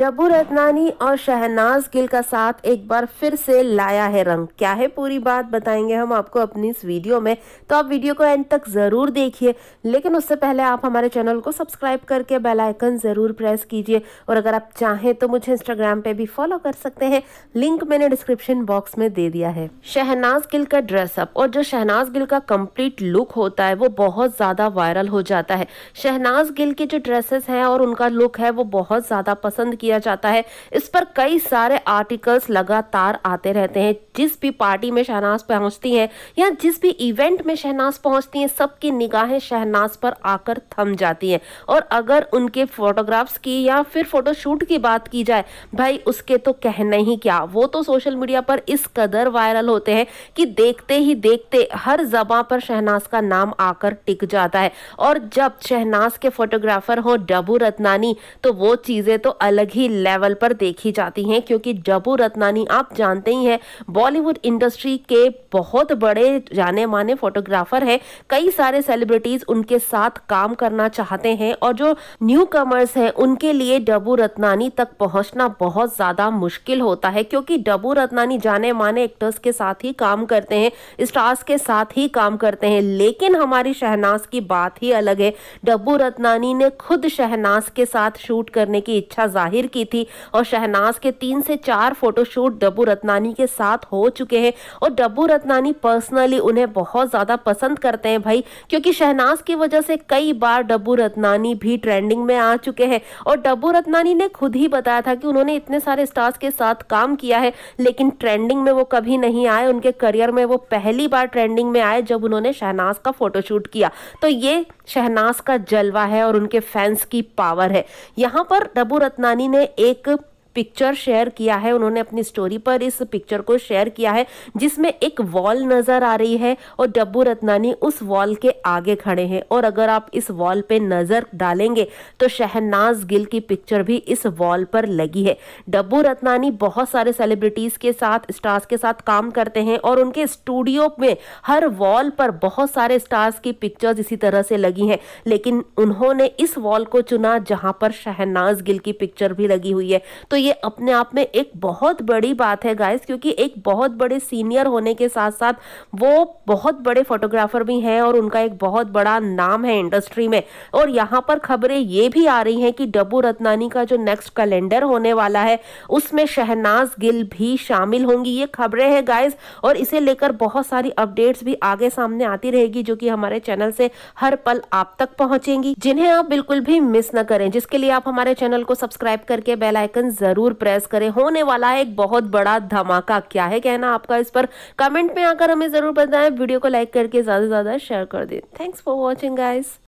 डब्बू रत्नानी और शहनाज गिल का साथ एक बार फिर से लाया है रंग क्या है पूरी बात बताएंगे हम आपको अपनी इस वीडियो में तो आप वीडियो को एंड तक ज़रूर देखिए लेकिन उससे पहले आप हमारे चैनल को सब्सक्राइब करके बेल आइकन ज़रूर प्रेस कीजिए और अगर आप चाहें तो मुझे इंस्टाग्राम पे भी फॉलो कर सकते हैं लिंक मैंने डिस्क्रिप्शन बॉक्स में दे दिया है शहनाज गिल का ड्रेसअप और जो शहनाज गिल का कम्प्लीट लुक होता है वो बहुत ज़्यादा वायरल हो जाता है शहनाज गिल के जो ड्रेसेस हैं और उनका लुक है वो बहुत ज़्यादा पसंद किया किया जाता है इस पर कई सारे आर्टिकल्स लगातार आते रहते हैं जिस भी पार्टी में शहनाज पहुंचती हैं या जिस भी इवेंट में शहनाज पहुंचती हैं सबकी निगाहें शहनाज पर आकर थम जाती हैं और अगर उनके फोटोग्राफ्स की या फिर फोटोशूट की बात की जाए भाई उसके तो कहना ही क्या वो तो सोशल मीडिया पर इस कदर वायरल होते हैं कि देखते ही देखते हर जबा पर शहनाज का नाम आकर टिक जाता है और जब शहनाज के फोटोग्राफर हो डबू रत्नानी तो वो चीज़ें तो अलग अलग ही लेवल पर देखी जाती हैं क्योंकि जबू रत्नानी आप जानते ही हैं बॉलीवुड इंडस्ट्री के बहुत बड़े जाने माने फोटोग्राफर हैं कई सारे सेलिब्रिटीज़ उनके साथ काम करना चाहते हैं और जो न्यू कमर्स हैं उनके लिए डबू रत्नानी तक पहुंचना बहुत ज़्यादा मुश्किल होता है क्योंकि डबू रत्नानी जाने माने एक्टर्स के साथ ही काम करते हैं स्टार्स के साथ ही काम करते हैं लेकिन हमारी शहनाज की बात ही अलग है डब्बू रत्नानी ने खुद शहनाज के साथ शूट करने की इच्छा जाहिर जाहिर की थी और शहनाज के तीन से चार फोटोशूट डब्बू रत्नानी के साथ हो चुके हैं और डब्बू रत्नानी पर्सनली उन्हें बहुत ज़्यादा पसंद करते हैं भाई क्योंकि शहनाज की वजह से कई बार डब्बू रत्नानी भी ट्रेंडिंग में आ चुके हैं और डब्बू रत्नानी ने खुद ही बताया था कि उन्होंने इतने सारे स्टार्स के साथ काम किया है लेकिन ट्रेंडिंग में वो कभी नहीं आए उनके करियर में वो पहली बार ट्रेंडिंग में आए जब उन्होंने शहनाज का फोटोशूट किया तो ये शहनाज का जलवा है और उनके फैंस की पावर है यहाँ पर डब्बू रत्नानी ने एक पिक्चर शेयर किया है उन्होंने अपनी स्टोरी पर इस पिक्चर को शेयर किया है जिसमें एक वॉल नजर आ रही है और डब्बू रत्नानी उस वॉल के आगे खड़े हैं और अगर आप इस वॉल पे नजर डालेंगे तो शहनाज गिल की पिक्चर भी इस वॉल पर लगी है डब्बू रत्नानी बहुत सारे सेलिब्रिटीज के साथ स्टार्स के साथ काम करते हैं और उनके स्टूडियो में हर वॉल पर बहुत सारे स्टार्स की पिक्चर्स इसी तरह से लगी हैं लेकिन उन्होंने इस वॉल को चुना जहां पर शहनाज गिल की पिक्चर भी लगी हुई है तो ये अपने आप में एक बहुत बड़ी बात है गाइस क्योंकि एक बहुत बड़े सीनियर होने के साथ साथ वो बहुत बड़े फोटोग्राफर भी हैं और उनका एक बहुत बड़ा नाम है इंडस्ट्री में और यहाँ पर खबरें ये भी आ रही हैं कि डब्बू रत्नानी का जो नेक्स्ट कैलेंडर होने वाला है उसमें शहनाज गिल भी शामिल होंगी ये खबरें हैं गाइस और इसे लेकर बहुत सारी अपडेट्स भी आगे सामने आती रहेगी जो कि हमारे चैनल से हर पल आप तक पहुंचेंगी जिन्हें आप बिल्कुल भी मिस ना करें जिसके लिए आप हमारे चैनल को सब्सक्राइब करके बेलाइकन जरूर जरूर प्रेस करें होने वाला है एक बहुत बड़ा धमाका क्या है कहना आपका इस पर कमेंट में आकर हमें जरूर बताएं वीडियो को लाइक करके ज्यादा से ज्यादा शेयर कर दें थैंक्स फॉर वॉचिंग गाइस